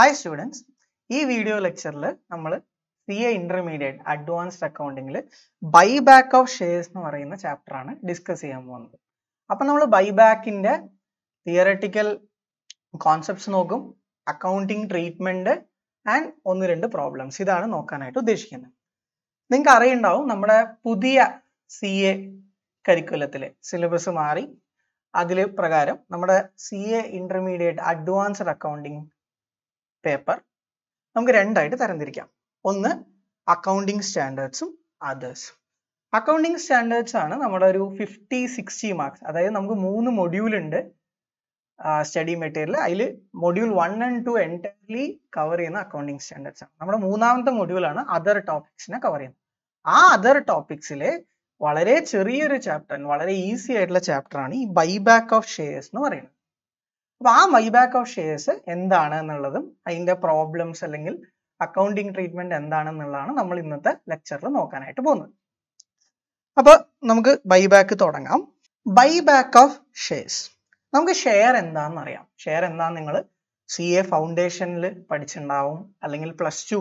hi students ഈ video ലെക്ചറിൽ നമ്മൾ സി എ ഇന്റർമീഡിയറ്റ് അഡ്വാൻസ്ഡ് അക്കൗണ്ടിങ്ങിൽ ബൈ ബാക്ക് ഓഫ് ഷെയർസ് എന്ന് പറയുന്ന ചാപ്റ്ററാണ് ഡിസ്കസ് ചെയ്യാൻ പോകുന്നത് അപ്പം നമ്മൾ ബൈ ബാക്കിൻ്റെ തിയറട്ടിക്കൽ കോൺസെപ്റ്റ്സ് നോക്കും അക്കൗണ്ടിങ് ട്രീറ്റ്മെൻറ്റ് ആൻഡ് ഒന്ന് രണ്ട് പ്രോബ്ലംസ് ഇതാണ് നോക്കാനായിട്ട് ഉദ്ദേശിക്കുന്നത് നിങ്ങൾക്ക് അറിയുണ്ടാവും നമ്മുടെ പുതിയ സി എ കരിക്കുലത്തിലെ സിലബസ് മാറി അതിൽ പ്രകാരം നമ്മുടെ C A intermediate advanced accounting paper നമുക്ക് രണ്ടായിട്ട് തരംതിരിക്കാം ഒന്ന് അക്കൗണ്ടിങ് സ്റ്റാൻഡേർഡ്സും അതേഴ്സും അക്കൗണ്ടിങ് സ്റ്റാൻഡേർഡ്സ് ആണ് നമ്മുടെ ഒരു ഫിഫ്റ്റി സിക്സ്റ്റി മാർക്സ് അതായത് നമുക്ക് മൂന്ന് മൊഡ്യൂൾ ഉണ്ട് സ്റ്റഡി മെറ്റീരിയൽ അതിൽ module one and two entirely cover ചെയ്യുന്ന അക്കൗണ്ടിങ് സ്റ്റാൻഡേർഡ്സ് ആണ് നമ്മുടെ മൂന്നാമത്തെ മൊഡ്യൂളാണ് അതർ ടോപ്പിക്സിനെ കവർ ചെയ്യുന്നത് ആ അതർ ടോപ്പിക്സിലെ വളരെ ചെറിയൊരു ചാപ്റ്റർ വളരെ ഈസി ആയിട്ടുള്ള ചാപ്റ്റർ ആണ് ഈ ബൈ ബാക്ക് ഓഫ് ഷെയർസ് എന്ന് പറയുന്നത് അപ്പൊ ആ ബൈ ബാക്ക് ഓഫ് ഷെയർസ് എന്താണ് എന്നുള്ളതും അതിന്റെ പ്രോബ്ലംസ് അല്ലെങ്കിൽ അക്കൗണ്ടിങ് ട്രീറ്റ്മെന്റ് എന്താണെന്നുള്ളതാണ് നമ്മൾ ഇന്നത്തെ ലെക്ചറിൽ നോക്കാനായിട്ട് പോകുന്നത് അപ്പോൾ നമുക്ക് ബൈ ബാക്ക് തുടങ്ങാം ബൈ ബാക്ക് ഓഫ് ഷെയർസ് നമുക്ക് ഷെയർ എന്താന്ന് അറിയാം ഷെയർ എന്താന്ന് നിങ്ങൾ സി എ ഫൗണ്ടേഷനിൽ പഠിച്ചിട്ടുണ്ടാവും അല്ലെങ്കിൽ പ്ലസ് ടു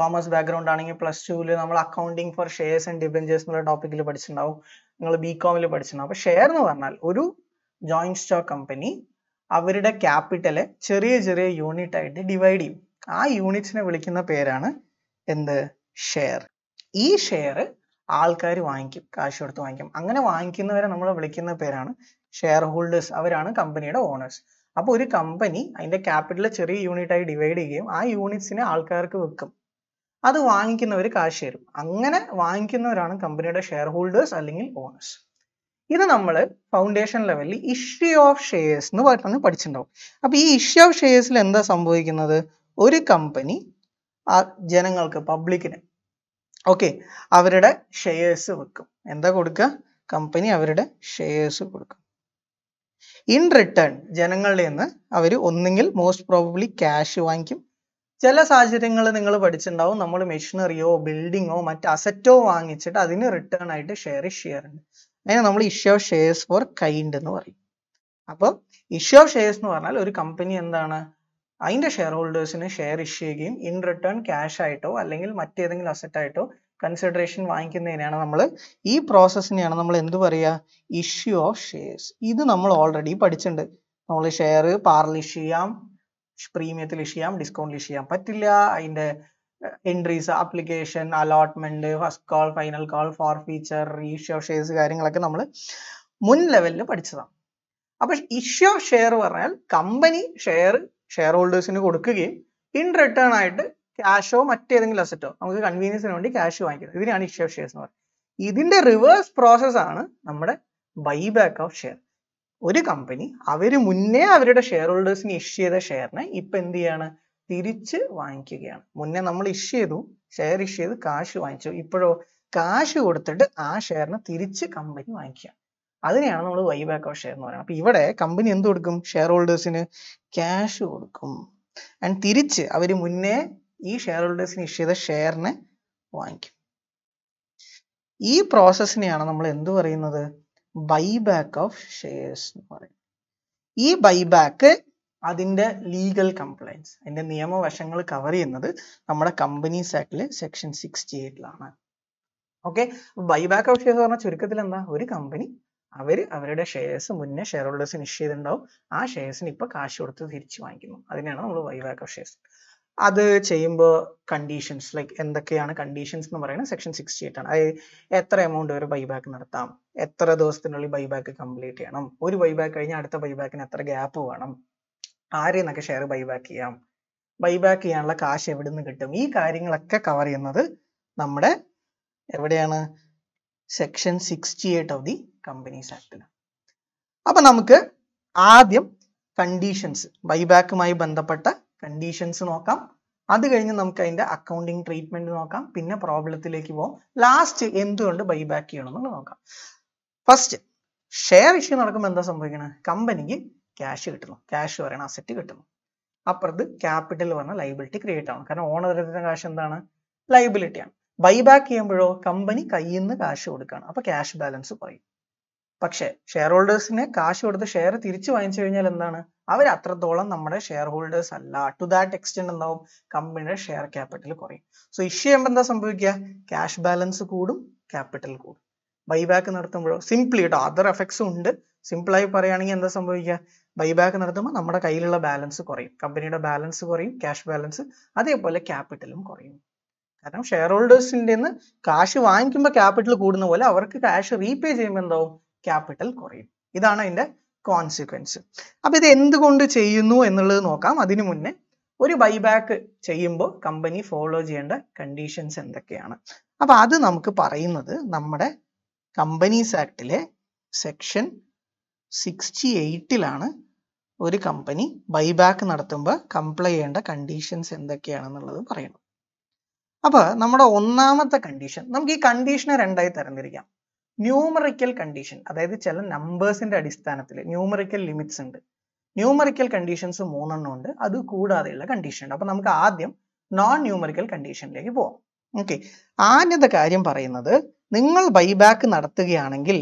കോമേഴ്സ് ബാക്ക്ഗ്രൗണ്ട് ആണെങ്കിൽ പ്ലസ് ടുവിൽ നമ്മൾ accounting for shares and debentures എന്നുള്ള ടോപ്പിക്കിൽ പഠിച്ചിട്ടുണ്ടാവും നിങ്ങൾ ബി കോമിൽ പഠിച്ചിട്ടുണ്ടാവും അപ്പോൾ ഷെയർ എന്ന് പറഞ്ഞാൽ ഒരു ജോയിന്റ് സ്റ്റോക്ക് കമ്പനി അവരുടെ ക്യാപിറ്റലെ ചെറിയ ചെറിയ യൂണിറ്റ് ആയിട്ട് ഡിവൈഡ് ചെയ്യും ആ യൂണിറ്റ്സിനെ വിളിക്കുന്ന പേരാണ് എന്ത് ഷെയർ ഈ ഷെയർ ആൾക്കാർ വാങ്ങിക്കും കാശ് കൊടുത്ത് വാങ്ങിക്കും അങ്ങനെ വാങ്ങിക്കുന്നവരെ നമ്മൾ വിളിക്കുന്ന പേരാണ് ഷെയർ ഹോൾഡേഴ്സ് അവരാണ് കമ്പനിയുടെ ഓണേഴ്സ് അപ്പോൾ ഒരു കമ്പനി അതിന്റെ ക്യാപിറ്റൽ ചെറിയ യൂണിറ്റ് ആയി ഡിവൈഡ് ചെയ്യുകയും ആ യൂണിറ്റ്സിനെ ആൾക്കാർക്ക് വെക്കും അത് വാങ്ങിക്കുന്നവർ കാശ് തരും അങ്ങനെ വാങ്ങിക്കുന്നവരാണ് കമ്പനിയുടെ ഷെയർ ഹോൾഡേഴ്സ് അല്ലെങ്കിൽ ഓണേഴ്സ് ഇത് നമ്മൾ ഫൗണ്ടേഷൻ ലെവലിൽ ഇഷ്യൂ ഓഫ് ഷെയർസ് എന്ന് പറഞ്ഞ് പഠിച്ചിട്ടുണ്ടാവും അപ്പോൾ ഈ ഇഷ്യൂ ഓഫ് ഷെയർസിൽ എന്താ സംഭവിക്കുന്നത് ഒരു കമ്പനി ആ ജനങ്ങൾക്ക് പബ്ലിക്കിന് ഓക്കെ അവരുടെ ഷെയർസ് വെക്കും എന്താ കൊടുക്കുക കമ്പനി അവരുടെ ഷെയർസ് കൊടുക്കും ഇൻ റിട്ടേൺ ജനങ്ങളുടെ നിന്ന് അവർ ഒന്നെങ്കിൽ മോസ്റ്റ് പ്രോബബ്ലി ക്യാഷ് വാങ്ങിക്കും ചില സാഹചര്യങ്ങൾ നിങ്ങൾ പഠിച്ചിട്ടുണ്ടാവും നമ്മൾ മെഷീനറിയോ ബിൽഡിങ്ങോ മറ്റ് അസറ്റോ വാങ്ങിച്ചിട്ട് അതിന് റിട്ടേൺ ആയിട്ട് ഷെയർ ചെയ്യാറുണ്ട് അതിനെ നമ്മൾ issue of shares for kind എന്ന് പറയും അപ്പോൾ ഇഷ്യൂ ഓഫ് ഷെയർസ് എന്ന് പറഞ്ഞാൽ ഒരു കമ്പനി എന്താണ് അതിന്റെ ഷെയർ ഹോൾഡേഴ്സിന് ഷെയർ ഇഷ്യൂ ചെയ്യുകയും ഇൻ റിട്ടേൺ ക്യാഷ് ആയിട്ടോ അല്ലെങ്കിൽ മറ്റേതെങ്കിലും അസറ്റ് ആയിട്ടോ കൺസിഡറേഷൻ വാങ്ങിക്കുന്നതിനെയാണ് നമ്മൾ ഈ പ്രോസസ്സിനെയാണ് നമ്മൾ എന്ത് പറയുക ഇഷ്യൂ ഓഫ് ഷെയർസ് ഇത് നമ്മൾ ഓൾറെഡി പഠിച്ചിട്ടുണ്ട് നമ്മൾ ഷെയർ ഇഷ്യൂ ചെയ്യാം പ്രീമിയത്തിൽ ഇഷ്യൂ ചെയ്യാം ഡിസ്കൗണ്ടിൽ ഇഷ്യൂ ചെയ്യാൻ പറ്റില്ല അതിന്റെ entries application allotment first call final call forfeiture issue shares കാര്യങ്ങളൊക്കെ നമ്മൾ മുൻ ലെവലിൽ പഠിച്ചതാണ് അപ്പൊ ഇഷ്യൂ ഷെയർ പറഞ്ഞാൽ കമ്പനി ഷെയർ ഷെയർ ഹോൾഡേഴ്സിന് കൊടുക്കുകയും ഇൻ റിട്ടേൺ ആയിട്ട് ക്യാഷോ മറ്റേതെങ്കിലും അസറ്റോ നമുക്ക് കൺവീനിയൻസിന് വേണ്ടി ക്യാഷ് വാങ്ങിക്കുന്നത് ഇതിനാണ് ഇഷ്യൂ ഷെയർസ് എന്ന് പറയുന്നത് ഇതിന്റെ റിവേഴ്സ് പ്രോസസ് ആണ് നമ്മുടെ ബൈബാക്ക് ഓഫ് ഷെയർ ഒരു കമ്പനി അവർ മുന്നേ അവരുടെ ഷെയർ ഹോൾഡേഴ്സിന് ഇഷ്യൂ ചെയ്ത ഷെയറിനെ ഇപ്പൊ എന്ത് ചെയ്യാണ് തിരിച്ച് വാങ്ങിക്കുകയാണ് മുന്നേ നമ്മൾ ഇഷ്യൂ ചെയ്തു ഷെയർ ഇഷ്യൂ ചെയ്ത് കാശ് വാങ്ങിച്ചു ഇപ്പോഴോ കാശ് കൊടുത്തിട്ട് ആ ഷെയറിന് തിരിച്ച് കമ്പനി വാങ്ങിക്കുക അതിനെയാണ് നമ്മൾ വൈ ബാക്ക് ഓഫ് ഷെയർ എന്ന് പറയുന്നത് അപ്പൊ ഇവിടെ കമ്പനി എന്ത് കൊടുക്കും ഷെയർ ഹോൾഡേഴ്സിന് ക്യാഷ് കൊടുക്കും ആൻഡ് തിരിച്ച് അവർ മുന്നേ ഈ ഷെയർ ഹോൾഡേഴ്സിന് ഇഷ്യൂ ചെയ്ത ഷെയറിനെ വാങ്ങിക്കും ഈ പ്രോസസ്സിനെയാണ് നമ്മൾ എന്ത് പറയുന്നത് ബൈ ബാക്ക് ഓഫ് ഷെയർസ് എന്ന് പറയുന്നത് ഈ ബൈ ബാക്ക് അതിൻ്റെ ലീഗൽ കംപ്ലയൻസ് അതിൻ്റെ നിയമവശങ്ങൾ കവർ ചെയ്യുന്നത് നമ്മുടെ കമ്പനീസ് ആക്ടില് സെക്ഷൻ സിക്സ്റ്റി എയ്റ്റിലാണ് ഓക്കെ ബൈബാക്ക് ഓഫ് ഷെയർസ് പറഞ്ഞ ചുരുക്കത്തിൽ എന്താ ഒരു കമ്പനി അവർ അവരുടെ ഷെയർസ് മുന്നേ ഷെയർ ഹോൾഡേഴ്സിന് ഇഷ്യൂ ചെയ്തിട്ടുണ്ടാവും ആ ഷെയർസിന് ഇപ്പൊ കാശ് കൊടുത്ത് തിരിച്ചു വാങ്ങിക്കുന്നു അതിനെയാണ് നമ്മൾ ബൈബാക്ക് ഓഫ് ഷെയർസ് അത് ചെയ്യുമ്പോൾ കണ്ടീഷൻസ് ലൈക്ക് എന്തൊക്കെയാണ് കണ്ടീഷൻസ് എന്ന് പറയുന്നത് സെക്ഷൻ സിക്സ്റ്റി എയ്റ്റ് ആണ് അതായത് എത്ര എമൗണ്ട് വരെ ബൈബാക്ക് നടത്താം എത്ര ദിവസത്തിനുള്ളിൽ ബൈബാക്ക് കംപ്ലീറ്റ് ചെയ്യണം ഒരു ബൈബാക്ക് കഴിഞ്ഞാൽ അടുത്ത ബൈബാക്കിന് എത്ര ഗ്യാപ്പ് വേണം ആരെ നിന്നൊക്കെ ഷെയർ ബൈബാക്ക് ചെയ്യാം ബൈബാക്ക് ചെയ്യാനുള്ള കാശ് എവിടെ നിന്ന് കിട്ടും ഈ കാര്യങ്ങളൊക്കെ കവർ ചെയ്യുന്നത് നമ്മുടെ എവിടെയാണ് section sixty eight of the companies ആക്ടിൽ അപ്പൊ നമുക്ക് ആദ്യം കണ്ടീഷൻസ് ബൈബാക്കുമായി ബന്ധപ്പെട്ട കണ്ടീഷൻസ് നോക്കാം അത് കഴിഞ്ഞ് നമുക്ക് അതിന്റെ അക്കൗണ്ടിങ് ട്രീറ്റ്മെന്റ് നോക്കാം പിന്നെ പ്രോബ്ലത്തിലേക്ക് പോകാം ലാസ്റ്റ് എന്തുകൊണ്ട് ബൈബാക്ക് ചെയ്യണം എന്നുള്ളത് നോക്കാം ഫസ്റ്റ് ഷെയർ ഇഷ്യൂ നടക്കുമ്പോൾ എന്താ സംഭവിക്കുന്നത് കമ്പനിക്ക് ക്യാഷ് കിട്ടുന്നു ക്യാഷ് പറയണ അസറ്റ് കിട്ടുന്നു അപ്പുറത്ത് ക്യാപിറ്റൽ പറഞ്ഞ ലൈബിലിറ്റി ക്രിയേറ്റ് ആവണം കാരണം ഓണർ തരുന്ന കാശ് എന്താണ് ലൈബിലിറ്റിയാണ് ബൈബാക്ക് ചെയ്യുമ്പോഴോ കമ്പനി കയ്യിൽ നിന്ന് കാശ് കൊടുക്കുകയാണ് അപ്പൊ ക്യാഷ് ബാലൻസ് കുറയും പക്ഷേ ഷെയർ ഹോൾഡേഴ്സിന് കാശ് കൊടുത്ത് ഷെയർ തിരിച്ചു വാങ്ങിച്ചു കഴിഞ്ഞാൽ എന്താണ് അവർ അത്രത്തോളം നമ്മുടെ ഷെയർ ഹോൾഡേഴ്സ് അല്ല ടു ദാറ്റ് എക്സ്റ്റെൻഡ് എന്താവും കമ്പനിയുടെ ഷെയർ ക്യാപിറ്റൽ കുറയും സോ ഇഷ്യൂ ചെയ്യുമ്പോൾ എന്താ സംഭവിക്കുക ക്യാഷ് ബാലൻസ് കൂടും ക്യാപിറ്റൽ കൂടും ബൈബാക്ക് നടത്തുമ്പോഴോ സിംപ്ലി കേട്ടോ അതർ എഫക്ട്സും ഉണ്ട് സിമ്പിളായി പറയുകയാണെങ്കിൽ എന്താ സംഭവിക്കുക ബൈബാക്ക് നടത്തുമ്പോൾ നമ്മുടെ കയ്യിലുള്ള ബാലൻസ് കുറയും കമ്പനിയുടെ ബാലൻസ് കുറയും ക്യാഷ് ബാലൻസ് അതേപോലെ ക്യാപിറ്റലും കുറയും കാരണം ഷെയർ ഹോൾഡേഴ്സിൻ്റെ നിന്ന് കാശ് വാങ്ങിക്കുമ്പോൾ ക്യാപിറ്റൽ കൂടുന്ന പോലെ അവർക്ക് ക്യാഷ് റീപേ ചെയ്യുമ്പോൾ എന്താവും ക്യാപിറ്റൽ കുറയും ഇതാണ് അതിൻ്റെ കോൺസിക്വൻസ് അപ്പോൾ ഇത് എന്തുകൊണ്ട് ചെയ്യുന്നു എന്നുള്ളത് നോക്കാം അതിനു മുന്നേ ഒരു ബൈബാക്ക് ചെയ്യുമ്പോൾ കമ്പനി ഫോളോ ചെയ്യേണ്ട കണ്ടീഷൻസ് എന്തൊക്കെയാണ് അപ്പോൾ അത് നമുക്ക് പറയുന്നത് നമ്മുടെ കമ്പനീസ് ആക്ടിലെ സെക്ഷൻ സിക്സ്റ്റി എയ്റ്റിലാണ് ഒരു കമ്പനി ബൈബാക്ക് നടത്തുമ്പോൾ കംപ്ലൈ ചെയ്യേണ്ട കണ്ടീഷൻസ് എന്തൊക്കെയാണെന്നുള്ളത് പറയണം അപ്പോൾ നമ്മുടെ ഒന്നാമത്തെ കണ്ടീഷൻ നമുക്ക് ഈ കണ്ടീഷനെ രണ്ടായി തരംതിരിക്കാം ന്യൂമറിക്കൽ കണ്ടീഷൻ അതായത് ചില നമ്പേഴ്സിന്റെ അടിസ്ഥാനത്തിൽ ന്യൂമറിക്കൽ ലിമിറ്റ്സ് ഉണ്ട് ന്യൂമറിക്കൽ കണ്ടീഷൻസ് മൂന്നെണ്ണം ഉണ്ട് അത് കൂടാതെയുള്ള കണ്ടീഷൻ ഉണ്ട് അപ്പോൾ നമുക്ക് ആദ്യം നോൺ ന്യൂമറിക്കൽ കണ്ടീഷനിലേക്ക് പോവാം ഓക്കെ ആദ്യത്തെ കാര്യം പറയുന്നത് നിങ്ങൾ ബൈബാക്ക് നടത്തുകയാണെങ്കിൽ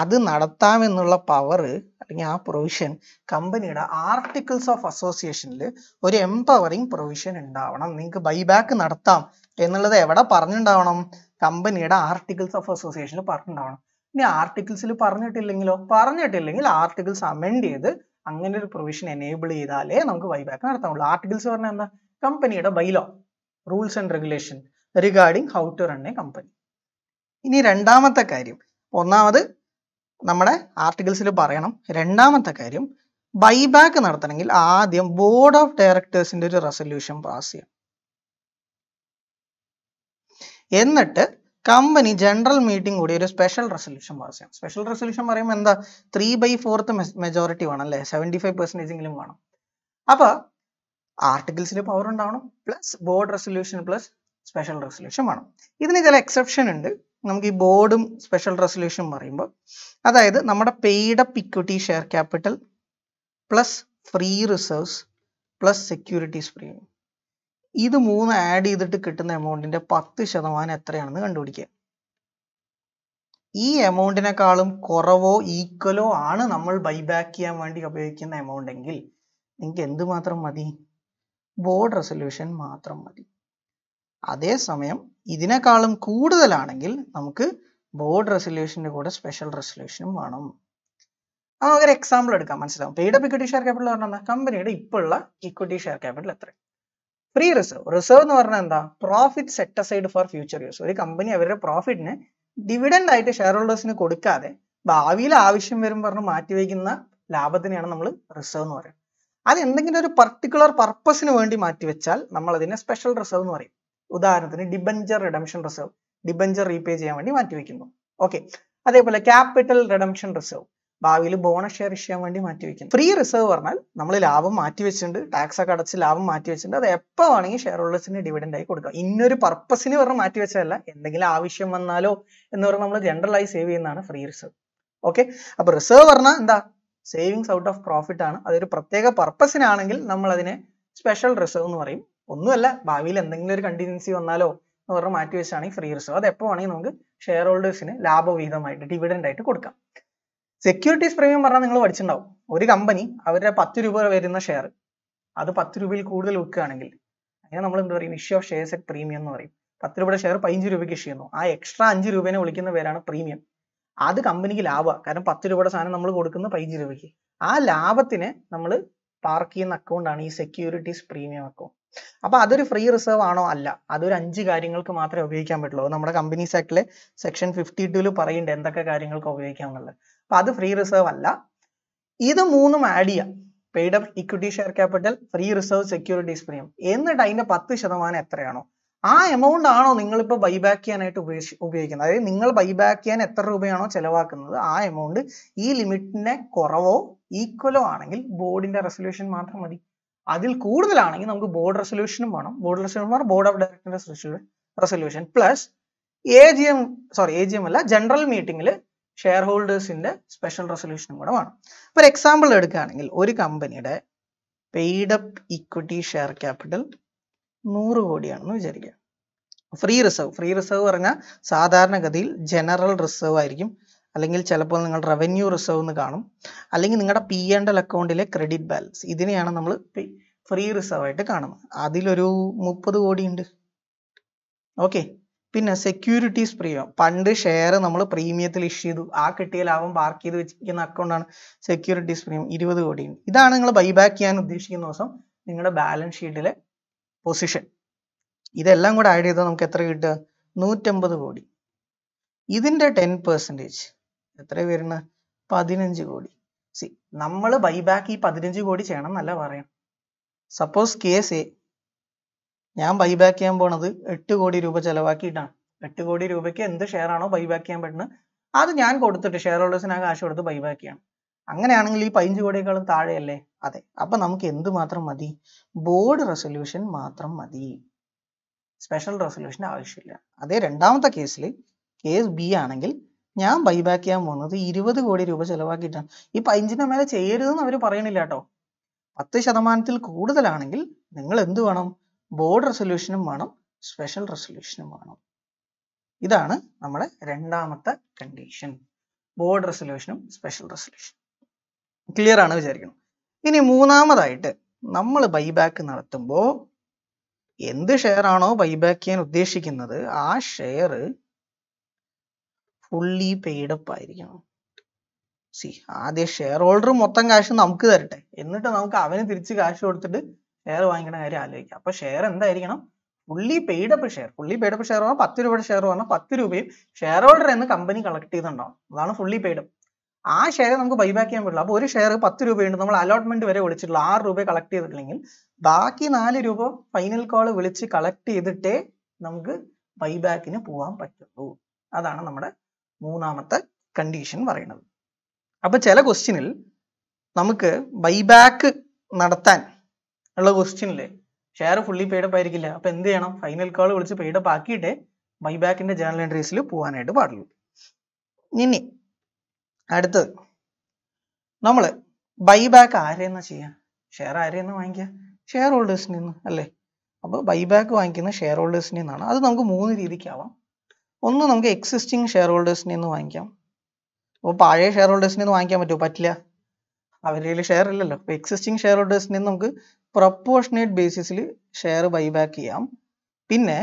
അത് നടത്താമെന്നുള്ള പവർ അല്ലെങ്കിൽ ആ പ്രൊവിഷൻ കമ്പനിയുടെ ആർട്ടിക്കിൾസ് ഓഫ് അസോസിയേഷനിൽ ഒരു എംപവറിങ് പ്രൊവിഷൻ ഉണ്ടാവണം നിങ്ങൾക്ക് ബൈബാക്ക് നടത്താം എന്നുള്ളത് എവിടെ പറഞ്ഞിട്ടുണ്ടാവണം കമ്പനിയുടെ ആർട്ടിക്കിൾസ് ഓഫ് അസോസിയേഷനിൽ പറഞ്ഞിട്ടുണ്ടാവണം ഇനി ആർട്ടിക്കിൾസിൽ പറഞ്ഞിട്ടില്ലെങ്കിലോ പറഞ്ഞിട്ടില്ലെങ്കിൽ ആർട്ടിക്കിൾസ് അമെൻഡ് ചെയ്ത് അങ്ങനെ ഒരു പ്രൊവിഷൻ എനേബിൾ ചെയ്താലേ നമുക്ക് ബൈബാക്ക് നടത്താവുള്ളൂ ആർട്ടിക്കിൾസ് പറഞ്ഞാൽ എന്താ കമ്പനിയുടെ bylaw rules and regulation regarding how to run a company ഇനി രണ്ടാമത്തെ കാര്യം ഒന്നാമത് നമ്മുടെ ആർട്ടിക്കിൾസിൽ പറയണം രണ്ടാമത്തെ കാര്യം ബൈബാക്ക് നടത്തണമെങ്കിൽ ആദ്യം ബോർഡ് ഓഫ് ഡയറക്ടേഴ്സിന്റെ ഒരു റെസൊല്യൂഷൻ പാസ് ചെയ്യണം എന്നിട്ട് കമ്പനി ജനറൽ മീറ്റിംഗ് കൂടി ഒരു സ്പെഷ്യൽ റെസൊല്യൂഷൻ പാസ് ചെയ്യണം സ്പെഷ്യൽ റെസൊല്യൂഷൻ പറയുമ്പോൾ എന്താ ത്രീ ബൈ ഫോർത്ത് മെജോറിറ്റി വേണം അല്ലേ സെവൻറ്റി ഫൈവ് എങ്കിലും വേണം അപ്പോൾ ആർട്ടിക്കിൾസിന് പവർ ഉണ്ടാവണം plus board resolution plus special resolution വേണം ഇതിന് ചില എക്സെപ്ഷൻ ഉണ്ട് നമുക്ക് ഈ ബോർഡും സ്പെഷ്യൽ റെസൊല്യൂഷൻ പറയുമ്പോൾ അതായത് നമ്മുടെ paid up equity share capital plus free reserves plus securities premium ഇത് മൂന്ന് ആഡ് ചെയ്തിട്ട് കിട്ടുന്ന എമൗണ്ടിന്റെ പത്ത് ശതമാനം എത്രയാണെന്ന് കണ്ടുപിടിക്കുക ഈ എമൗണ്ടിനേക്കാളും കുറവോ ഈക്വലോ ആണ് നമ്മൾ ബൈബാക്ക് ചെയ്യാൻ വേണ്ടി ഉപയോഗിക്കുന്ന എമൗണ്ട് എങ്കിൽ നിങ്ങൾക്ക് എന്തുമാത്രം മതി ബോർഡ് റെസൊല്യൂഷൻ മാത്രം മതി അതേസമയം ഇതിനേക്കാളും കൂടുതലാണെങ്കിൽ നമുക്ക് ബോർഡ് റെസൊല്യൂഷൻ്റെ കൂടെ സ്പെഷ്യൽ റെസൊല്യൂഷനും വേണം അത് നമുക്കൊരു എക്സാമ്പിൾ എടുക്കാം മനസ്സിലാവും paid up equity share capital എന്ന് പറഞ്ഞാൽ കമ്പനിയുടെ ഇപ്പോഴുള്ള ഇക്വിറ്റി ഷെയർ ക്യാപിറ്റൽ എത്ര ഫ്രീ റിസർവ് റിസർവ് എന്ന് പറഞ്ഞാൽ എന്താ profit set aside for future use ഒരു കമ്പനി അവരുടെ പ്രോഫിറ്റിന് ഡിവിഡൻഡ് ആയിട്ട് ഷെയർ ഹോൾഡേഴ്സിന് കൊടുക്കാതെ ഭാവിയിൽ ആവശ്യം വരും പറഞ്ഞ് മാറ്റിവെക്കുന്ന ലാഭത്തിനെയാണ് നമ്മൾ റിസർവ് എന്ന് പറയുന്നത് അത് എന്തെങ്കിലും ഒരു പർട്ടിക്കുലർ പർപ്പസിന് വേണ്ടി മാറ്റിവെച്ചാൽ നമ്മൾ അതിനെ സ്പെഷ്യൽ റിസർവ് എന്ന് പറയും ഉദാഹരണത്തിന് debenture redemption reserve debenture repay ചെയ്യാൻ വേണ്ടി മാറ്റിവെക്കുന്നു ഓക്കെ അതേപോലെ ക്യാപിറ്റൽ റിഡംഷൻ റിസർവ് ഭാവിയിൽ ബോണസ് ഷെയർ ചെയ്യാൻ വേണ്ടി മാറ്റിവെക്കുന്നു ഫ്രീ റിസർവ് പറഞ്ഞാൽ നമ്മൾ ലാഭം മാറ്റിവെച്ചിട്ടുണ്ട് ടാക്സ് ഒക്കെ അടച്ച് ലാഭം മാറ്റിവെച്ചിട്ടുണ്ട് അത് എപ്പോൾ വേണമെങ്കിൽ ഷെയർ ഹോൾഡേഴ്സിന് ഡിവിഡൻഡ് ആയി കൊടുക്കാം ഇന്നൊരു പർപ്പസിന് പറഞ്ഞ് മാറ്റിവെച്ചതല്ല എന്തെങ്കിലും ആവശ്യം വന്നാലോ എന്ന് പറഞ്ഞാൽ നമ്മൾ ജനറലായി സേവ് ചെയ്യുന്നതാണ് ഫ്രീ റിസർവ് ഓക്കെ അപ്പൊ റിസർവ് പറഞ്ഞാൽ എന്താ സേവിങ്സ് ഔട്ട് ഓഫ് പ്രോഫിറ്റ് ആണ് അതൊരു പ്രത്യേക പർപ്പസിനാണെങ്കിൽ നമ്മൾ അതിനെ സ്പെഷ്യൽ റിസർവ് എന്ന് പറയും ഒന്നുമല്ല ഭാവിയിൽ എന്തെങ്കിലും ഒരു കണ്ടിന്യൂൻസി വന്നാലോ എന്ന് പറഞ്ഞ് മാറ്റി വെച്ചാണ് ഈ ഫ്രീ റിസർവ് അത് എപ്പോ വേണമെങ്കിൽ നമുക്ക് ഷെയർ ഹോൾഡേഴ്സിന് ലാഭവിഹിതമായിട്ട് ഡിവിഡൻഡ് ആയിട്ട് കൊടുക്കാം സെക്യൂരിറ്റീസ് പ്രീമിയം പറഞ്ഞാൽ നിങ്ങൾ പഠിച്ചിട്ടുണ്ടാവും ഒരു കമ്പനി അവരുടെ പത്ത് രൂപ വരുന്ന ഷെയർ അത് പത്ത് രൂപയിൽ കൂടുതൽ വിൽക്കുകയാണെങ്കിൽ അങ്ങനെ നമ്മൾ എന്താ പറയും issue of shares at premium എന്ന് പറയും പത്ത് രൂപയുടെ ഷെയർ പതിനഞ്ച് രൂപയ്ക്ക് ഇഷ്യൂ ചെയ്യുന്നു ആ എക്സ്ട്രാ അഞ്ച് രൂപേനെ വിളിക്കുന്ന പേരാണ് പ്രീമിയം അത് കമ്പനിക്ക് ലാഭമാണ് കാരണം പത്ത് രൂപയുടെ സാധനം നമ്മൾ കൊടുക്കുന്ന പതിനഞ്ച് രൂപയ്ക്ക് ആ ലാഭത്തിനെ നമ്മൾ പാർക്ക് ചെയ്യുന്ന അക്കൗണ്ടാണ് ഈ സെക്യൂരിറ്റീസ് പ്രീമിയം അക്കൗണ്ട് അപ്പോൾ അതൊരു ഫ്രീ റിസർവ് ആണോ അല്ല അതൊരു അഞ്ച് കാര്യങ്ങൾക്ക് മാത്രമേ ഉപയോഗിക്കാൻ പറ്റുള്ളൂ നമ്മുടെ കമ്പനീസ് ആക്ടിലെ സെക്ഷൻ ഫിഫ്റ്റി ടുവിൽ പറയുന്നുണ്ട് എന്തൊക്കെ കാര്യങ്ങൾക്ക് ഉപയോഗിക്കാം എന്നുള്ളത് അപ്പോൾ അത് ഫ്രീ റിസർവ് അല്ല ഇത് മൂന്നും ആഡ് ചെയ്യാം paid up equity share capital free reserve securities premium എന്നിട്ട് അതിന്റെ പത്ത് ശതമാനം എത്രയാണോ ആ എമൗണ്ട് ആണോ നിങ്ങളിപ്പോൾ ബൈബാക്ക് ചെയ്യാനായിട്ട് ഉപയോഗിച്ച് ഉപയോഗിക്കുന്നത് അതായത് നിങ്ങൾ ബൈബാക്ക് ചെയ്യാൻ എത്ര രൂപയാണോ ചിലവാക്കുന്നത് ആ എമൗണ്ട് ഈ ലിമിറ്റിനെ കുറവോ ഈക്വലോ ആണെങ്കിൽ ബോർഡിന്റെ റെസൊല്യൂഷൻ മാത്രം മതി അതിൽ കൂടുതലാണെങ്കിൽ നമുക്ക് ബോർഡ് റെസൊല്യൂഷനും വേണം ബോർഡ് റെസൊല്യൂഷൻ വേണം board of directors resolution plus A G M sorry A G M അല്ല ജനറൽ മീറ്റിംഗിൽ ഷെയർ ഹോൾഡേഴ്സിന്റെ സ്പെഷ്യൽ റെസൊല്യൂഷനും കൂടെ വേണം ഇപ്പൊ എക്സാമ്പിൾ എടുക്കുകയാണെങ്കിൽ ഒരു കമ്പനിയുടെ പെയ്ഡപ്പ് ഇക്വിറ്റി ഷെയർ ക്യാപിറ്റൽ നൂറ് കോടിയാണെന്ന് വിചാരിക്കുക ഫ്രീ റിസർവ് ഫ്രീ റിസർവ് പറഞ്ഞാൽ സാധാരണഗതിയിൽ ജനറൽ റിസർവ് ആയിരിക്കും അല്ലെങ്കിൽ ചിലപ്പോൾ നിങ്ങൾ റവന്യൂ റിസർവ് എന്ന് കാണും അല്ലെങ്കിൽ നിങ്ങളുടെ പി ആൻഡ് എൽ അക്കൗണ്ടിലെ ക്രെഡിറ്റ് ബാലൻസ് ഇതിനെയാണ് നമ്മൾ ഫ്രീ റിസർവ് ആയിട്ട് കാണുന്നത് അതിലൊരു മുപ്പത് കോടി ഉണ്ട് ഓക്കെ പിന്നെ സെക്യൂരിറ്റീസ് പ്രീമിയം പണ്ട് ഷെയർ നമ്മൾ പ്രീമിയത്തിൽ ഇഷ്യൂ ചെയ്തു ആ കിട്ടിയ ലാഭം പാർക്ക് ചെയ്ത് വെച്ചിരിക്കുന്ന അക്കൗണ്ടാണ് സെക്യൂരിറ്റീസ് പ്രീമിയം ഇരുപത് കോടി ഉണ്ട് ഇതാണ് നിങ്ങൾ ബൈബാക്ക് ചെയ്യാൻ ഉദ്ദേശിക്കുന്ന ദിവസം നിങ്ങളുടെ ബാലൻസ് ഷീറ്റിലെ പൊസിഷൻ ഇതെല്ലാം കൂടെ ആഡ് ചെയ്താൽ നമുക്ക് എത്ര കിട്ടുക നൂറ്റമ്പത് കോടി ഇതിൻ്റെ ടെൻ പെർസെൻറ്റേജ് എത്ര വരുന്ന പതിനഞ്ച് കോടി സി നമ്മൾ ബൈബാക്ക് ഈ പതിനഞ്ച് കോടി ചെയ്യണം എന്നല്ല പറയാം സപ്പോസ് കേസ് എ ഞാൻ ബൈബാക്ക് ചെയ്യാൻ പോണത് എട്ട് കോടി രൂപ ചെലവാക്കിയിട്ടാണ് എട്ട് കോടി രൂപയ്ക്ക് എന്ത് ഷെയർ ആണോ ബൈബാക്ക് ചെയ്യാൻ പറ്റുന്നത് അത് ഞാൻ കൊടുത്തിട്ട് ഷെയർ ഹോൾഡേഴ്സിന് ആ കാശ് കൊടുത്ത് ബൈബാക്ക് ചെയ്യണം അങ്ങനെയാണെങ്കിൽ ഈ പതിനഞ്ച് കോടിയേക്കാളും താഴെയല്ലേ അതെ അപ്പൊ നമുക്ക് എന്ത് മാത്രം മതി ബോർഡ് റെസൊല്യൂഷൻ മാത്രം മതി സ്പെഷ്യൽ റെസൊല്യൂഷൻ ആവശ്യമില്ല അതേ രണ്ടാമത്തെ കേസിൽ കേസ് ബി ആണെങ്കിൽ ഞാൻ ബൈബാക്ക് ചെയ്യാൻ പോകുന്നത് ഇരുപത് കോടി രൂപ ചെലവാക്കിയിട്ടാണ് ഈ പഞ്ചിന്റെ മേലെ ചെയ്യരുതെന്ന് അവർ പറയണില്ല കേട്ടോ പത്ത് ശതമാനത്തിൽ കൂടുതലാണെങ്കിൽ നിങ്ങൾ എന്ത് വേണം ബോർഡ് റെസൊല്യൂഷനും വേണം സ്പെഷ്യൽ റെസൊല്യൂഷനും വേണം ഇതാണ് നമ്മുടെ രണ്ടാമത്തെ കണ്ടീഷൻ ബോർഡ് റെസൊല്യൂഷനും സ്പെഷ്യൽ റെസൊല്യൂഷൻ ക്ലിയർ ആണ് വിചാരിക്കണം ഇനി മൂന്നാമതായിട്ട് നമ്മൾ ബൈബാക്ക് നടത്തുമ്പോൾ എന്ത് ഷെയർ ആണോ ബൈബാക്ക് ചെയ്യാൻ ഉദ്ദേശിക്കുന്നത് ആ ഷെയർ ഫുള്ളി പെയ്ഡപ്പ് ആയിരിക്കണം സി ആദ്യം ഷെയർ ഹോൾഡർ മൊത്തം കാശ് നമുക്ക് തരട്ടെ എന്നിട്ട് നമുക്ക് അവന് തിരിച്ച് കാശ് കൊടുത്തിട്ട് ഷെയർ വാങ്ങിക്കണ കാര്യം ആലോചിക്കാം അപ്പൊ ഷെയർ എന്തായിരിക്കണം fully paid up share fully paid up share പറഞ്ഞാൽ പത്ത് രൂപയുടെ ഷെയർ പറഞ്ഞാൽ പത്ത് രൂപയും ഷെയർ ഹോൾഡർ എന്ന് കമ്പനി കളക്ട് ചെയ്തിട്ടുണ്ടാവും അതാണ് ഫുള്ളി പെയ്ഡപ്പ് ആ ഷെയർ നമുക്ക് ബൈബാക്ക് ചെയ്യാൻ പറ്റില്ല അപ്പോൾ ഒരു ഷെയർ പത്ത് രൂപയുണ്ട് നമ്മൾ അലോട്ട്മെന്റ് വരെ വിളിച്ചിട്ടുള്ളൂ ആറ് രൂപ കളക്ട് ചെയ്തിട്ടില്ലെങ്കിൽ ബാക്കി നാല് രൂപ ഫൈനൽ കോൾ വിളിച്ച് കളക്ട് ചെയ്തിട്ടേ നമുക്ക് ബൈബാക്കിന് പോകാൻ പറ്റുള്ളൂ അതാണ് നമ്മുടെ മൂന്നാമത്തെ കണ്ടീഷൻ പറയുന്നത് അപ്പൊ ചില ക്വസ്റ്റ്യനിൽ നമുക്ക് ബൈബാക്ക് നടത്താൻ ഉള്ള ക്വസ്റ്റ്യനില് ഷെയർ ഫുള്ളി പെയ്ഡപ്പ് ആയിരിക്കില്ല അപ്പൊ എന്ത് ചെയ്യണം ഫൈനൽ കോൾ വിളിച്ച് പെയ്ഡപ്പ് ആക്കിയിട്ട് ബൈബാക്കിന്റെ ജേണൽ എൻട്രീസിൽ പോകാനായിട്ട് പാടുള്ളൂ ഇനി അടുത്തത് നമ്മൾ ബൈബാക്ക് ആരെയെന്നാ ചെയ്യാ ഷെയർ ആരെയെന്ന് വാങ്ങിക്കുക ഷെയർ ഹോൾഡേഴ്സിൽ നിന്ന് അല്ലേ അപ്പോൾ ബൈബാക്ക് വാങ്ങിക്കുന്ന ഷെയർ ഹോൾഡേഴ്സിൽ നിന്നാണ് അത് നമുക്ക് മൂന്ന് രീതിക്കാവാം ഒന്ന് നമുക്ക് എക്സിസ്റ്റിംഗ് ഷെയർ ഹോൾഡേഴ്സിനെ നിന്ന് വാങ്ങിക്കാം അപ്പോൾ പഴയ ഷെയർ ഹോൾഡേഴ്സിനെ നിന്ന് വാങ്ങിക്കാൻ പറ്റുമോ പറ്റില്ല അവരുടെ ഷെയർ ഇല്ലല്ലോ അപ്പോൾ എക്സിസ്റ്റിംഗ് ഷെയർ ഹോൾഡേഴ്സിനെ നമുക്ക് പ്രൊപ്പോഷണേറ്റ് ബേസിസിൽ ഷെയർ ബൈബാക്ക് ചെയ്യാം പിന്നെ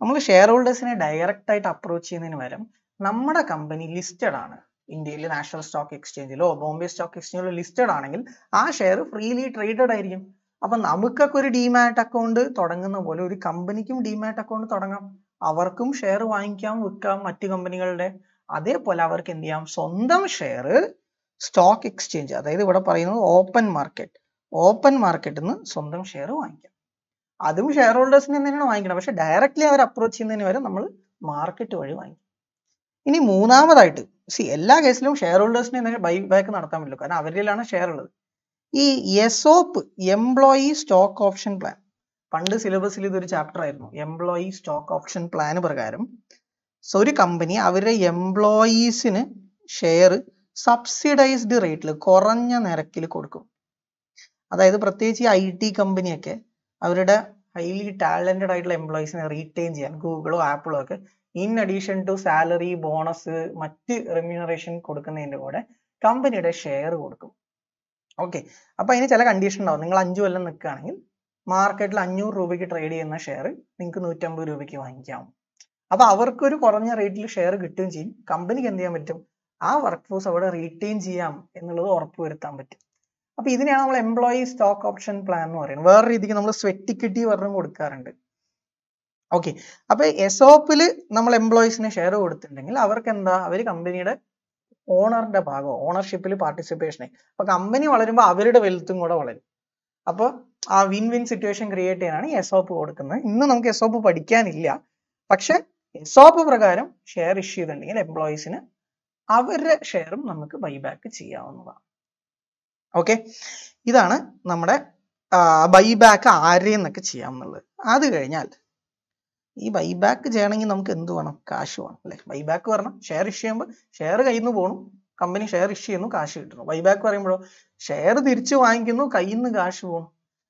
നമ്മൾ ഷെയർ ഹോൾഡേഴ്സിനെ ഡയറക്റ്റ് ആയിട്ട് അപ്രോച്ച് ചെയ്യുന്നതിന് പകരം നമ്മുടെ കമ്പനി ലിസ്റ്റഡ് ആണ് ഇന്ത്യയിൽ നാഷണൽ സ്റ്റോക്ക് എക്സ്ചേഞ്ചിലോ ബോംബെ സ്റ്റോക്ക് എക്സ്ചേഞ്ചിലോ ലിസ്റ്റഡ് ആണെങ്കിൽ ആ ഷെയർ ഫ്രീലി ട്രേഡഡ് ആയിരിക്കും അപ്പം നമുക്കൊക്കെ ഒരു ഡിമാറ്റ് അക്കൗണ്ട് തുടങ്ങുന്ന പോലെ ഒരു കമ്പനിക്കും ഡിമാറ്റ് അക്കൗണ്ട് തുടങ്ങാം അവർക്കും ഷെയർ വാങ്ങിക്കാം വിൽക്കാം മറ്റ് കമ്പനികളുടെ അതേപോലെ അവർക്ക് എന്ത് ചെയ്യാം സ്വന്തം ഷെയർ സ്റ്റോക്ക് എക്സ്ചേഞ്ച് അതായത് ഇവിടെ പറയുന്നത് ഓപ്പൺ മാർക്കറ്റ് ഓപ്പൺ മാർക്കറ്റിൽ നിന്ന് സ്വന്തം ഷെയർ വാങ്ങിക്കാം അതും ഷെയർ ഹോൾഡേഴ്സിന് തന്നെയാണ് വാങ്ങിക്കണം പക്ഷെ ഡയറക്റ്റ്ലി അവർ അപ്രോച്ച് ചെയ്യുന്നതിന് വരെ നമ്മൾ മാർക്കറ്റ് വഴി വാങ്ങിക്കും ഇനി മൂന്നാമതായിട്ട് സി എല്ലാ കേസിലും ഷെയർ ഹോൾഡേഴ്സിനെ ബൈ ബാക്ക് നടത്താൻ പറ്റുള്ളൂ കാരണം അവരിലാണ് ഷെയർ ഉള്ളത് E S employee stock option plan പണ്ട് സിലബസിൽ ഇതൊരു ചാപ്റ്റർ ആയിരുന്നു എംപ്ലോയി സ്റ്റോക്ക് ഓപ്ഷൻ പ്ലാൻ പ്രകാരം സോ ഒരു കമ്പനി അവരുടെ എംപ്ലോയീസിന് ഷെയർ സബ്സിഡൈസ്ഡ് റേറ്റിൽ കുറഞ്ഞ നിരക്കിൽ കൊടുക്കും അതായത് പ്രത്യേകിച്ച് ഈ ഐ ടി കമ്പനിയൊക്കെ അവരുടെ ഹൈലി ടാലന്റഡ് ആയിട്ടുള്ള എംപ്ലോയീസിനെ റീറ്റെയിൻ ചെയ്യാൻ ഗൂഗിളോ ആപ്പിളോ ഒക്കെ in addition to salary bonus മറ്റ് റെമ്യൂണറേഷൻ കൊടുക്കുന്നതിൻ്റെ കൂടെ കമ്പനിയുടെ ഷെയർ കൊടുക്കും ഓക്കെ അപ്പോൾ അതിന് ചില കണ്ടീഷൻ ഉണ്ടാവും നിങ്ങൾ അഞ്ചു കൊല്ലം നിൽക്കുകയാണെങ്കിൽ മാർക്കറ്റിൽ അഞ്ഞൂറ് രൂപയ്ക്ക് ട്രേഡ് ചെയ്യുന്ന ഷെയർ നിങ്ങൾക്ക് നൂറ്റമ്പത് രൂപയ്ക്ക് വാങ്ങിക്കാം അപ്പൊ അവർക്കൊരു കുറഞ്ഞ റേറ്റിൽ ഷെയർ കിട്ടുകയും ചെയ്യും കമ്പനിക്ക് എന്ത് ചെയ്യാൻ പറ്റും ആ വർക്ക് ഫോഴ്സ് അവിടെ റീറ്റെയിൻ ചെയ്യാം എന്നുള്ളത് ഉറപ്പുവരുത്താൻ പറ്റും അപ്പൊ ഇതിനെയാണ് നമ്മൾ എംപ്ലോയി സ്റ്റോക്ക് ഓപ്ഷൻ പ്ലാൻ എന്ന് പറയുന്നത് വേറെ രീതിക്ക് നമ്മൾ സ്വെറ്റ് ഇക്വിറ്റി പറഞ്ഞും കൊടുക്കാറുണ്ട് ഓക്കെ അപ്പൊ എസോപ്പിൽ നമ്മൾ എംപ്ലോയീസിന് ഷെയർ കൊടുത്തിട്ടുണ്ടെങ്കിൽ അവർക്ക് എന്താ അവർ കമ്പനിയുടെ ഓണറിന്റെ ഭാഗം ഓണർഷിപ്പിൽ പാർട്ടിസിപ്പേഷൻ അപ്പൊ കമ്പനി വളരുമ്പോൾ അവരുടെ വെൽത്തും കൂടെ വളരും അപ്പോൾ ആ വിൻ വിൻ സിറ്റുവേഷൻ ക്രിയേറ്റ് ചെയ്യാനാണ് എസോപ്പ് കൊടുക്കുന്നത് ഇന്ന് നമുക്ക് എസോപ്പ് പഠിക്കാനില്ല പക്ഷെ എസോപ്പ് പ്രകാരം ഷെയർ ഇഷ്യൂ ചെയ്തിട്ടുണ്ടെങ്കിൽ എംപ്ലോയീസിന് അവരുടെ ഷെയറും നമുക്ക് ബൈബാക്ക് ചെയ്യാവുന്നതാണ് ഓക്കെ ഇതാണ് നമ്മുടെ ബൈബാക്ക് ആരെയെന്നൊക്കെ ചെയ്യാമെന്നുള്ളത് അത് കഴിഞ്ഞാൽ ഈ ബൈബാക്ക് ചെയ്യണമെങ്കിൽ നമുക്ക് എന്ത് വേണം കാശ് വേണം അല്ലേ ബൈബാക്ക് പറഞ്ഞാൽ ഷെയർ ഇഷ്യൂ ചെയ്യുമ്പോൾ ഷെയർ കയ്യിൽ നിന്ന് പോകണം കമ്പനി ഷെയർ ഇഷ്യൂ ചെയ്യുന്നു കാശ് കിട്ടുന്നു ബൈബാക്ക് പറയുമ്പോഴോ ഷെയർ തിരിച്ചു വാങ്ങിക്കുന്നു കയ്യിൽ നിന്ന് കാശ് പോകണം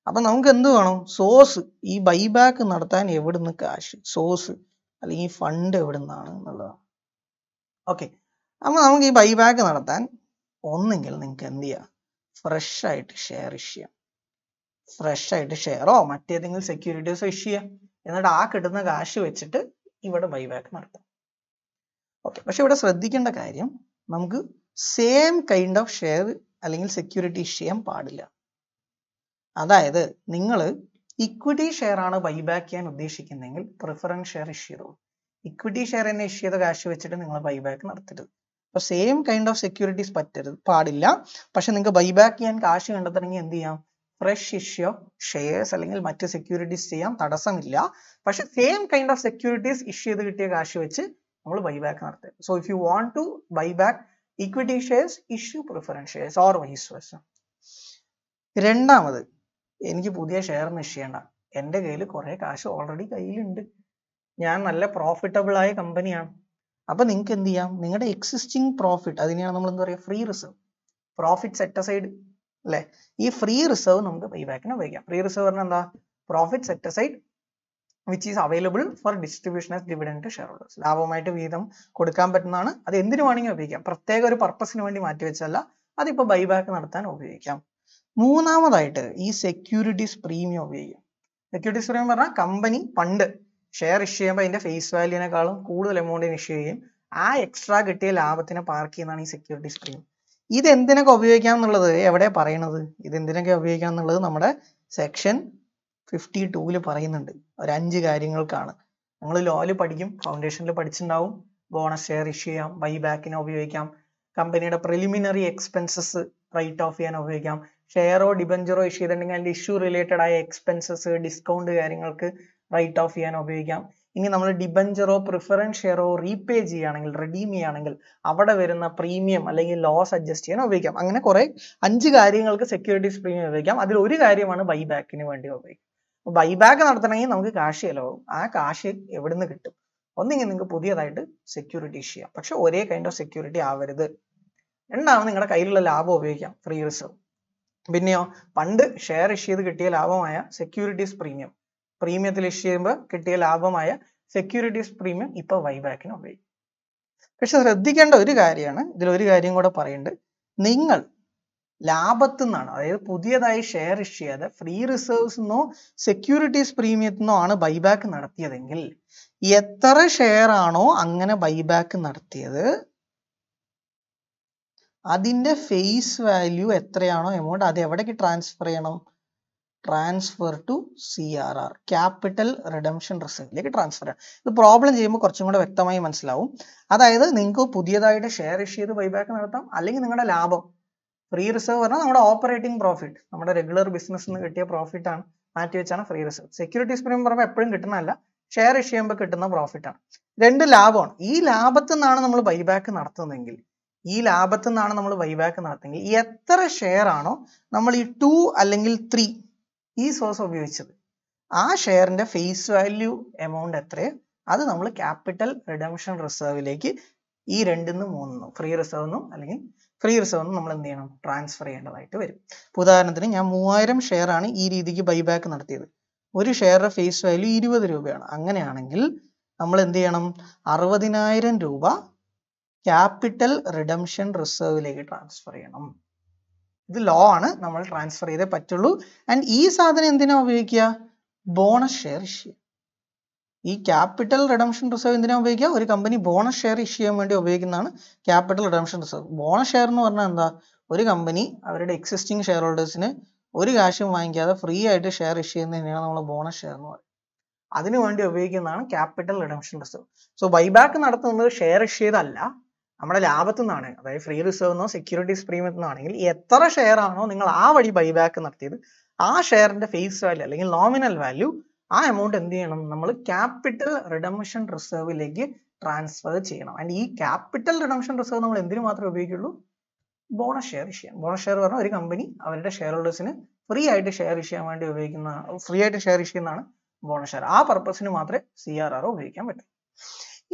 അപ്പം നമുക്ക് എന്ത് വേണം സോഴ്സ് ഈ ബൈബാക്ക് നടത്താൻ എവിടുന്ന് കാശ് സോഴ്സ് അല്ലെങ്കിൽ ഫണ്ട് എവിടുന്നാണ് എന്നുള്ളതാണ് ഓക്കെ അപ്പോൾ നമുക്ക് ഈ ബൈബാക്ക് നടത്താൻ ഒന്നെങ്കിൽ നിങ്ങൾക്ക് എന്ത് ചെയ്യാം ഫ്രഷ് ആയിട്ട് ഷെയർ ഇഷ്യൂ ചെയ്യാം ഫ്രഷ് ആയിട്ട് ഷെയറോ മറ്റേതെങ്കിലും സെക്യൂരിറ്റീസോ ഇഷ്യൂ ചെയ്യാം എന്നിട്ട് ആ കിട്ടുന്ന കാശ് വെച്ചിട്ട് ഇവിടെ ബൈബാക്ക് നടത്താം ഓക്കെ പക്ഷെ ഇവിടെ ശ്രദ്ധിക്കേണ്ട കാര്യം നമുക്ക് സെയിം കൈൻഡ് ഓഫ് ഷെയർ അല്ലെങ്കിൽ സെക്യൂരിറ്റി ഇഷ്യൂ ചെയ്യാൻ പാടില്ല അതായത് നിങ്ങൾ ഇക്വിറ്റി ഷെയർ ആണ് ബൈബാക്ക് ചെയ്യാൻ ഉദ്ദേശിക്കുന്നതെങ്കിൽ പ്രിഫറൻസ് ഷെയർ ഇഷ്യൂ ചെയ്തോളൂ ഇക്വിറ്റി ഷെയർ തന്നെ ഇഷ്യൂ ചെയ്ത കാശ് വെച്ചിട്ട് നിങ്ങൾ ബൈബാക്ക് നടത്തരുത് അപ്പോൾ സെയിം കൈൻഡ് ഓഫ് സെക്യൂരിറ്റീസ് പറ്റരുത് പാടില്ല പക്ഷെ നിങ്ങൾക്ക് ബൈബാക്ക് ചെയ്യാൻ കാശ് കണ്ടെത്തണമെങ്കിൽ എന്ത് ചെയ്യാം ഫ്രഷ് ഇഷ്യൂ ഓഫ് ഷെയർസ് അല്ലെങ്കിൽ മറ്റ് സെക്യൂരിറ്റീസ് ചെയ്യാം തടസ്സമില്ല പക്ഷെ same kind of securities issue ചെയ്ത് കിട്ടിയ കാശ് വെച്ച് നമ്മൾ ബൈബാക്ക് നടത്തുക so if you want to buyback equity shares issue preference shares or vice versa രണ്ടാമത് എനിക്ക് പുതിയ ഷെയർ മിസ് ചെയ്യണ്ട എൻ്റെ കയ്യിൽ കുറേ കാശ് ഓൾറെഡി കയ്യിലുണ്ട് ഞാൻ നല്ല പ്രോഫിറ്റബിൾ ആയ കമ്പനിയാണ് അപ്പൊ നിങ്ങൾക്ക് എന്ത് ചെയ്യാം നിങ്ങളുടെ എക്സിസ്റ്റിംഗ് പ്രോഫിറ്റ് അതിനെയാണ് നമ്മൾ എന്താ പറയുക free reserve profit set aside അല്ലേ ഈ ഫ്രീ റിസർവ് നമുക്ക് പേ ബാക്കിന് ഉപയോഗിക്കാം ഫ്രീ റിസർവ് പറഞ്ഞാൽ എന്താ profit set aside which is available for distribution as dividend to share holders ലാഭമായിട്ട് വീതം കൊടുക്കാൻ പറ്റുന്നതാണ് അത് എന്തിനു വേണമെങ്കിലും ഉപയോഗിക്കാം പ്രത്യേക ഒരു പർപ്പസിന് വേണ്ടി മാറ്റി വെച്ചല്ല അതിപ്പോൾ ബൈ ബാക്ക് നടത്താൻ ഉപയോഗിക്കാം മൂന്നാമതായിട്ട് ഈ സെക്യൂരിറ്റീസ് പ്രീമിയം ഉപയോഗിക്കും സെക്യൂരിറ്റീസ് പ്രീമിയം പറഞ്ഞാൽ കമ്പനി പണ്ട് ഷെയർ ഇഷ്യൂ ചെയ്യുമ്പോൾ അതിന്റെ ഫേസ് വാല്യൂവിനേക്കാളും കൂടുതൽ എമൗണ്ടിന് ഇഷ്യൂ ചെയ്യും ആ എക്സ്ട്രാ കിട്ടിയ ലാഭത്തിനെ പാർക്ക് ചെയ്യുന്നതാണ് ഈ സെക്യൂരിറ്റീസ് പ്രീമിയം ഇത് എന്തിനൊക്കെ ഉപയോഗിക്കാം എന്നുള്ളത് എവിടെ പറയണത് ഇത് എന്തിനൊക്കെ ഉപയോഗിക്കാം എന്നുള്ളത് നമ്മുടെ സെക്ഷൻ ഫിഫ്റ്റി ടൂവിൽ പറയുന്നുണ്ട് ഒരു അഞ്ച് കാര്യങ്ങൾക്കാണ് നിങ്ങൾ ലോയിൽ പഠിക്കും ഫൗണ്ടേഷനിൽ പഠിച്ചിട്ടുണ്ടാവും ബോണസ് ഷെയർ ഇഷ്യൂ ചെയ്യാം ബൈ ബാക്കിനെ ഉപയോഗിക്കാം കമ്പനിയുടെ പ്രിലിമിനറി എക്സ്പെൻസസ് റൈറ്റ് ഓഫ് ചെയ്യാൻ ഉപയോഗിക്കാം ഷെയറോ ഡിബഞ്ചറോ ഇഷ്യൂ ചെയ്തിട്ടുണ്ടെങ്കിൽ അതിൻ്റെ ഇഷ്യൂ റിലേറ്റഡ് ആയ എക്സ്പെൻസസ് ഡിസ്കൗണ്ട് കാര്യങ്ങൾക്ക് റൈറ്റ് ഓഫ് ചെയ്യാൻ ഉപയോഗിക്കാം ഇനി നമ്മൾ ഡിബഞ്ചറോ പ്രിഫറൻസ് ഷെയറോ റീപേ ചെയ്യുകയാണെങ്കിൽ റിഡീം ചെയ്യുകയാണെങ്കിൽ അവിടെ വരുന്ന പ്രീമിയം അല്ലെങ്കിൽ ലോസ് അഡ്ജസ്റ്റ് ചെയ്യാൻ ഉപയോഗിക്കാം അങ്ങനെ കുറെ അഞ്ച് കാര്യങ്ങൾക്ക് സെക്യൂരിറ്റീസ് പ്രീമിയം ഉപയോഗിക്കാം അതിൽ ഒരു കാര്യമാണ് ബൈബാക്കിന് വേണ്ടി ഉപയോഗിക്കുക ബൈബാക്ക് നടത്തണമെങ്കിൽ നമുക്ക് കാശ് ചിലവാകും ആ കാശ് നിന്ന് കിട്ടും ഒന്നെങ്കിൽ നിങ്ങൾക്ക് പുതിയതായിട്ട് സെക്യൂരിറ്റി ചെയ്യാം പക്ഷെ ഒരേ കൈൻഡ് ഓഫ് സെക്യൂരിറ്റി ആവരുത് രണ്ടാമത് നിങ്ങളുടെ കയ്യിലുള്ള ലാഭം ഉപയോഗിക്കാം ഫ്രീ റിസർവ് പിന്നെയോ പണ്ട് ഷെയർ ഇഷ്യൂ ചെയ്ത് കിട്ടിയ ലാഭമായ സെക്യൂരിറ്റീസ് പ്രീമിയം പ്രീമിയത്തിൽ ഇഷ്യൂ ചെയ്യുമ്പോൾ കിട്ടിയ ലാഭമായ സെക്യൂരിറ്റീസ് പ്രീമിയം ഇപ്പൊ വൈബാക്കിന് ഉപയോഗിക്കും പക്ഷെ ശ്രദ്ധിക്കേണ്ട ഒരു കാര്യമാണ് ഇതിൽ ഒരു കാര്യം കൂടെ പറയുന്നുണ്ട് നിങ്ങൾ ലാഭത്തു നിന്നാണ് അതായത് പുതിയതായി ഷെയർ ഇഷ്യൂ ചെയ്യാതെ ഫ്രീ റിസർവ്സ് നിന്നോ സെക്യൂരിറ്റീസ് പ്രീമിയത്തിൽ നിന്നോ ആണ് ബൈബാക്ക് നടത്തിയതെങ്കിൽ എത്ര ഷെയർ ആണോ അങ്ങനെ ബൈബാക്ക് നടത്തിയത് അതിൻ്റെ ഫേസ് വാല്യൂ എത്രയാണോ എമൗണ്ട് അത് എവിടേക്ക് ട്രാൻസ്ഫർ ചെയ്യണം transfer to C R R capital redemption റിസർവിലേക്ക് ട്രാൻസ്ഫർ ചെയ്യണം ഇത് പ്രോബ്ലം ചെയ്യുമ്പോൾ കുറച്ചും കൂടെ വ്യക്തമായി മനസ്സിലാവും അതായത് നിങ്ങൾക്ക് പുതിയതായിട്ട് ഷെയർ ഇഷ്യൂ ചെയ്ത് ബൈബാക്ക് നടത്താം അല്ലെങ്കിൽ നിങ്ങളുടെ ലാഭം ഫ്രീ റിസർവ് പറഞ്ഞാൽ നമ്മുടെ ഓപ്പറേറ്റിംഗ് പ്രോഫിറ്റ് നമ്മുടെ റെഗുലർ ബിസിനസ് നിന്ന് കിട്ടിയ പ്രോഫിറ്റ് ആണ് മാറ്റി വെച്ചാണ് ഫ്രീ റിസർവ് സെക്യൂരിറ്റീസ് പ്രീമിയം പറയുമ്പോൾ എപ്പോഴും കിട്ടുന്നതല്ല ഷെയർ ഇഷ്യൂ ചെയ്യുമ്പോൾ കിട്ടുന്ന പ്രോഫിറ്റ് ആണ് രണ്ട് ലാഭമാണ് ഈ ലാഭത്തിൽ നിന്നാണ് നമ്മൾ ബൈബാക്ക് നടത്തുന്നതെങ്കിൽ ഈ ലാഭത്തിൽ നിന്നാണ് നമ്മൾ വൈബാക്ക് നടത്തുന്നത് എത്ര ഷെയർ ആണോ നമ്മൾ ഈ ടു അല്ലെങ്കിൽ ത്രീ ഈ സോഴ്സ് ഉപയോഗിച്ചത് ആ ഷെയറിന്റെ ഫേസ് വാല്യൂ എമൗണ്ട് എത്രയോ അത് നമ്മൾ ക്യാപിറ്റൽ റിഡംഷൻ റിസർവിലേക്ക് ഈ രണ്ടിൽ നിന്ന് മൂന്നിന്നും ഫ്രീ റിസർവ് എന്നും അല്ലെങ്കിൽ ഫ്രീ റിസർവ് നമ്മൾ എന്ത് ചെയ്യണം ട്രാൻസ്ഫർ ചെയ്യേണ്ടതായിട്ട് വരും ഉദാഹരണത്തിന് ഞാൻ മൂവായിരം ഷെയർ ആണ് ഈ രീതിക്ക് ബൈബാക്ക് നടത്തിയത് ഒരു ഷെയറിന്റെ ഫേസ് വാല്യൂ ഇരുപത് രൂപയാണ് അങ്ങനെയാണെങ്കിൽ നമ്മൾ എന്ത് ചെയ്യണം അറുപതിനായിരം രൂപ ക്യാപിറ്റൽ റിഡംഷൻ റിസർവിലേക്ക് ട്രാൻസ്ഫർ ചെയ്യണം ഇത് ലോ ആണ് നമ്മൾ ട്രാൻസ്ഫർ ചെയ്തേ പറ്റുള്ളൂ ആൻഡ് ഈ സാധനം എന്തിനാ ഉപയോഗിക്കുക ബോണസ് ഷെയർ ഇഷ്യൂ ഈ ക്യാപിറ്റൽ റിഡംഷൻ റിസർവ് എന്തിനാ ഉപയോഗിക്കുക ഒരു കമ്പനി ബോണസ് ഷെയർ ഇഷ്യൂ ചെയ്യാൻ വേണ്ടി ഉപയോഗിക്കുന്നതാണ് capital redemption reserve bonus share എന്ന് പറഞ്ഞാൽ എന്താ ഒരു കമ്പനി അവരുടെ എക്സിസ്റ്റിംഗ് ഷെയർ ഹോൾഡേഴ്സിന് ഒരു കാശും വാങ്ങിക്കാതെ ഫ്രീ ആയിട്ട് ഷെയർ ഇഷ്യൂ തന്നെയാണ് നമ്മൾ ബോണസ് ഷെയർ എന്ന് പറയുന്നത് അതിനുവേണ്ടി ഉപയോഗിക്കുന്നതാണ് capital redemption reserve so buyback നടത്തുന്നത് ഷെയർ ഇഷ്യൂ ചെയ്തല്ല നമ്മുടെ ലാഭത്തു നിന്നാണ് അതായത് ഫ്രീ റിസർവ് എന്നോ സെക്യൂരിറ്റീസ് പ്രീമിയത്തിൽ നിന്നാണെങ്കിൽ എത്ര ഷെയർ ആണോ നിങ്ങൾ ആ വഴി ബൈബാക്ക് നടത്തിയത് ആ ഷെയറിന്റെ ഫേസ് വാല്യൂ അല്ലെങ്കിൽ നോമിനൽ വാല്യൂ ആ എമൗണ്ട് എന്ത് ചെയ്യണം നമ്മൾ ക്യാപിറ്റൽ റിഡംഷൻ റിസർവിലേക്ക് ട്രാൻസ്ഫർ ചെയ്യണം ആൻഡ് ഈ ക്യാപിറ്റൽ റിഡംഷൻ റിസർവ് നമ്മൾ എന്തിനു മാത്രമേ ഉപയോഗിക്കുള്ളൂ bonus share issue bonus share പറഞ്ഞാൽ ഒരു കമ്പനി അവരുടെ ഷെയർ ഹോൾഡേഴ്സിന് ഫ്രീ ആയിട്ട് ഷെയർ ഇഷ്യൂ ചെയ്യാൻ വേണ്ടി ഉപയോഗിക്കുന്ന ഫ്രീ ആയിട്ട് ഷെയർ ഇഷ്യൂ ചെയ്യുന്നതാണ് ബോണസ് ഷെയർ ആ പർപ്പസിന് മാത്രമേ സി ആർ ആർ ഉപയോഗിക്കാൻ പറ്റൂ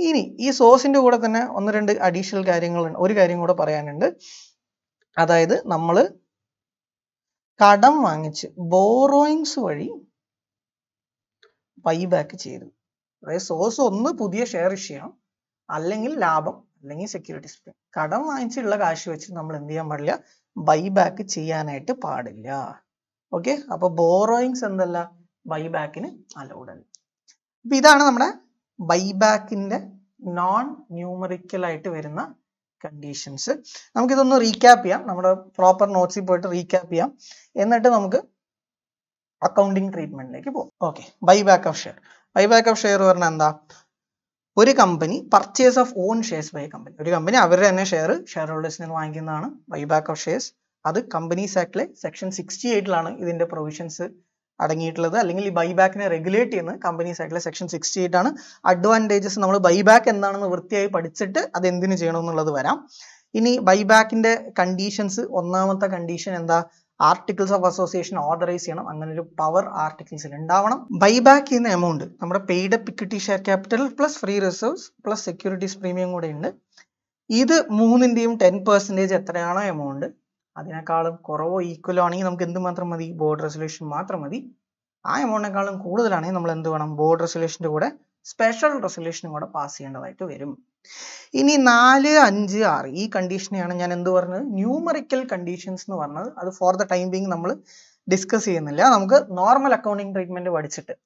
ഇനി ഈ സോസിൻ്റെ കൂടെ തന്നെ ഒന്ന് രണ്ട് അഡീഷണൽ കാര്യങ്ങളുണ്ട് ഒരു കാര്യം കൂടെ പറയാനുണ്ട് അതായത് നമ്മൾ കടം വാങ്ങിച്ച് ബോറോയിങ്സ് വഴി ബൈബാക്ക് ചെയ്തു അതായത് സോഴ്സ് ഒന്ന് പുതിയ ഷെയർ ഇഷ്യൂ അല്ലെങ്കിൽ ലാഭം അല്ലെങ്കിൽ സെക്യൂരിറ്റീസ് കടം വാങ്ങിച്ചുള്ള കാശ് വെച്ച് നമ്മൾ എന്ത് ചെയ്യാൻ പാടില്ല ബൈബാക്ക് ചെയ്യാനായിട്ട് പാടില്ല ഓക്കെ അപ്പോൾ ബോറോയിങ്സ് എന്തല്ല ബൈബാക്കിന് അലൗഡ് അല്ല അപ്പം ഇതാണ് നമ്മുടെ ബൈബാക്കിന്റെ നോൺ ന്യൂമറിക്കൽ ആയിട്ട് വരുന്ന കണ്ടീഷൻസ് നമുക്കിതൊന്ന് റീക്യാപ്പ് ചെയ്യാം നമ്മുടെ പ്രോപ്പർ നോട്ട്സിൽ പോയിട്ട് റീക്യാപ്പ് ചെയ്യാം എന്നിട്ട് നമുക്ക് അക്കൗണ്ടിങ് ട്രീറ്റ്മെന്റിലേക്ക് പോകും okay buyback of share buyback of share പറഞ്ഞാൽ എന്താ ഒരു company purchase of own shares by company ഒരു കമ്പനി അവരുടെ തന്നെ ഷെയർ ഷെയർ ഹോൾഡേഴ്സിന് വാങ്ങിക്കുന്നതാണ് ബൈബാക്ക് ഓഫ് ഷെയർസ് അത് കമ്പനീസ് ആക്ടിലെ സെക്ഷൻ സിക്സ്റ്റി എയ്റ്റിലാണ് ഇതിന്റെ പ്രൊവിഷൻസ് അടങ്ങിയിട്ടുള്ളത് അല്ലെങ്കിൽ ഈ ബൈബാക്കിനെ റെഗുലേറ്റ് ചെയ്യുന്നത് കമ്പനീസ് ആയിട്ടുള്ള സെക്ഷൻ സിക്സ്റ്റി എയ്റ്റ് ആണ് അഡ്വാൻറ്റേജസ് നമ്മൾ ബൈബാക്ക് എന്താണെന്ന് വൃത്തിയായി പഠിച്ചിട്ട് അത് എന്തിനു ചെയ്യണമെന്നുള്ളത് വരാം ഇനി ബൈബാക്കിന്റെ കണ്ടീഷൻസ് ഒന്നാമത്തെ കണ്ടീഷൻ എന്താ ആർട്ടിക്കിൾസ് ഓഫ് അസോസിയേഷൻ ഓതറൈസ് ചെയ്യണം അങ്ങനെ ഒരു പവർ ആർട്ടിക്കിൾസിൽ ഉണ്ടാവണം ബൈബാക്ക് ചെയ്യുന്ന എമൗണ്ട് നമ്മുടെ പെയ്ഡ് പിക്കറ്റി share capital plus free reserves plus securities premium കൂടെ ഉണ്ട് ഇത് മൂന്നിന്റെയും ടെൻ പെർസെൻറ്റേജ് എത്രയാണോ എമൗണ്ട് അതിനേക്കാളും കുറവോ ഈക്വലോ ആണെങ്കിൽ നമുക്ക് എന്ത് മാത്രം മതി ബോർഡ് റെസൊല്യൂഷൻ മാത്രം മതി ആ എമൗണ്ടിനേക്കാളും കൂടുതലാണെങ്കിൽ നമ്മൾ എന്ത് വേണം ബോർഡ് റെസൊല്യൂഷൻ്റെ കൂടെ സ്പെഷ്യൽ റെസൊല്യൂഷനും കൂടെ പാസ് ചെയ്യേണ്ടതായിട്ട് വരും ഇനി നാല് അഞ്ച് ആറ് ഈ കണ്ടീഷനെയാണ് ഞാൻ എന്ത് പറഞ്ഞത് ന്യൂമറിക്കൽ കണ്ടീഷൻസ് എന്ന് പറഞ്ഞത് അത് ഫോർ ദ ടൈം ബീങ് നമ്മൾ ഡിസ്കസ് ചെയ്യുന്നില്ല നമുക്ക് നോർമൽ അക്കൗണ്ടിങ് ട്രീറ്റ്മെന്റ് പഠിച്ചിട്ട്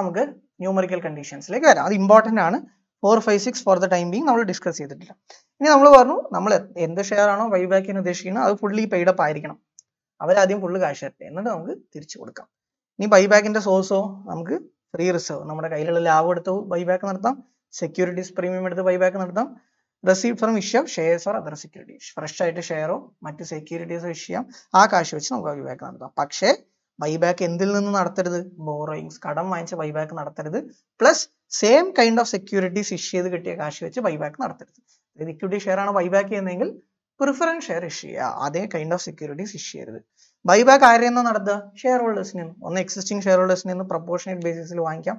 നമുക്ക് ന്യൂമറിക്കൽ കണ്ടീഷൻസിലേക്ക് വരാം അത് ഇമ്പോർട്ടൻ്റ് ആണ് four five six for the time being നമ്മൾ ഡിസ്കസ് ചെയ്തിട്ടില്ല ഇനി നമ്മൾ പറഞ്ഞു നമ്മൾ എന്ത് ഷെയർ ആണോ ബാക്ക് എന്ന് ഉദ്ദേശിക്കുന്നത് അത് ഫുള്ളി പെയ്ഡപ്പ് ആയിരിക്കണം അവരാദ്യം ഫുള്ള് കാശ് തരട്ടെ എന്നിട്ട് നമുക്ക് തിരിച്ചു കൊടുക്കാം ഇനി ബാക്കിന്റെ സോഴ്സോ നമുക്ക് ഫ്രീ റിസർവ് നമ്മുടെ കയ്യിലുള്ള ലാഭം എടുത്ത് ബാക്ക് നടത്താം സെക്യൂരിറ്റീസ് പ്രീമിയം എടുത്ത് ബാക്ക് നടത്താം receive from issue of shares or other securities fresh ആയിട്ട് ഷെയറോ മറ്റ് സെക്യൂരിറ്റീസോ ഇഷ്യൂ ചെയ്യാം ആ കാശ് വെച്ച് നമുക്ക് ബാക്ക് നടത്താം പക്ഷേ ബാക്ക് എന്തിൽ നിന്ന് നടത്തരുത് ബോറോയിങ്സ് കടം വാങ്ങിച്ച ബാക്ക് നടത്തരുത് plus same kind of securities issue ചെയ്ത് കിട്ടിയ കാശ് വെച്ച് ബൈബാക്ക് നടത്തരുത് ഇക്വിറ്റി ഷെയർ ആണ് ബൈബാക്ക് ചെയ്യുന്നതെങ്കിൽ പ്രിഫറൻസ് ഷെയർ ഇഷ്യൂ ചെയ്യുക അതേ കൈൻഡ് ഓഫ് സെക്യൂരിറ്റീസ് ഇഷ്യൂ ചെയ്യരുത് ബൈബാക്ക് ആരെയെന്ന് നടത്തുക ഷെയർ ഹോൾഡേഴ്സിന് ഒന്ന് എക്സിസ്റ്റിംഗ് ഷെയർ ഹോൾഡേഴ്സിന് നിന്ന് പ്രൊപ്പോർഷണേറ്റ് ബേസിൽ വാങ്ങിക്കാം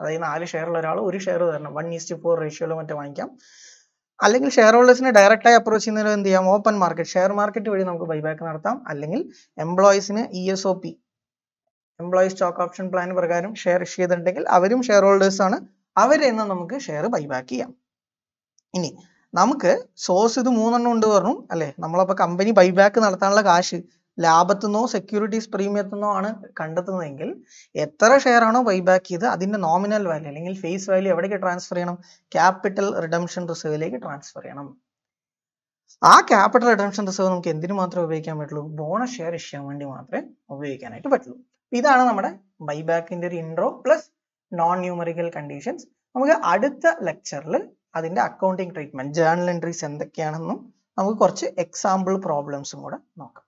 അതായത് നാല് ഷെയറുള്ള ഒരാൾ ഒരു ഷെയർ തരണം വൺ ഈസ്റ്റ് ഫോർ റേഷ്യോയിലോ മറ്റേ വാങ്ങിക്കാം അല്ലെങ്കിൽ ഷെയർ ഹോൾഡേഴ്സിനെ ഡയറക്റ്റായി അപ്രോച്ച് ചെയ്യുന്നതിലോ എന്ത് ചെയ്യാം ഓപ്പൺ മാർക്കറ്റ് ഷെയർ മാർക്കറ്റ് വഴി നമുക്ക് ബൈബാക്ക് നടത്താം അല്ലെങ്കിൽ എംപ്ലോയീസിന് E S O P employee stock option plan പ്രകാരം ഷെയർ ഇഷ്യൂ ചെയ്തിട്ടുണ്ടെങ്കിൽ അവരും ഷെയർ ഹോൾഡേഴ്സ് ആണ് അവരെ നിന്ന് നമുക്ക് ഷെയർ ബൈബാക്ക് ചെയ്യാം ഇനി നമുക്ക് സോഴ്സ് ഇത് മൂന്നെണ്ണം ഉണ്ട് പറഞ്ഞു അല്ലെ നമ്മളപ്പോ കമ്പനി ബൈബാക്ക് നടത്താനുള്ള കാശ് ലാഭത്തുനിന്നോ സെക്യൂരിറ്റീസ് പ്രീമിയത്തുനിന്നോ ആണ് കണ്ടെത്തുന്നതെങ്കിൽ എത്ര ഷെയർ ആണോ ബൈബാക്ക് ചെയ്ത് അതിന്റെ നോമിനൽ വാല്യൂ അല്ലെങ്കിൽ ഫേസ് വാല്യൂ എവിടേക്ക് ട്രാൻസ്ഫർ ചെയ്യണം ക്യാപിറ്റൽ റിഡംഷൻ റിസർവിലേക്ക് ട്രാൻസ്ഫർ ചെയ്യണം ആ ക്യാപിറ്റൽ റിഡംഷൻ റിസർവ് നമുക്ക് എന്തിനു മാത്രമേ ഉപയോഗിക്കാൻ പറ്റുള്ളൂ ബോണസ് ഷെയർ ഇഷ്യൂ വേണ്ടി മാത്രമേ ഉപയോഗിക്കാനായിട്ട് പറ്റുള്ളൂ ഇതാണ് നമ്മുടെ ബൈബാക്കിന്റെ ഒരു intro plus non numerical conditions നമുക്ക് അടുത്ത ലെക്ചറിൽ അതിന്റെ അക്കൗണ്ടിങ് ട്രീറ്റ്മെന്റ് ജേണൽ എൻട്രീസ് എന്തൊക്കെയാണെന്നും നമുക്ക് കുറച്ച് എക്സാമ്പിൾ പ്രോബ്ലംസും കൂടെ നോക്കാം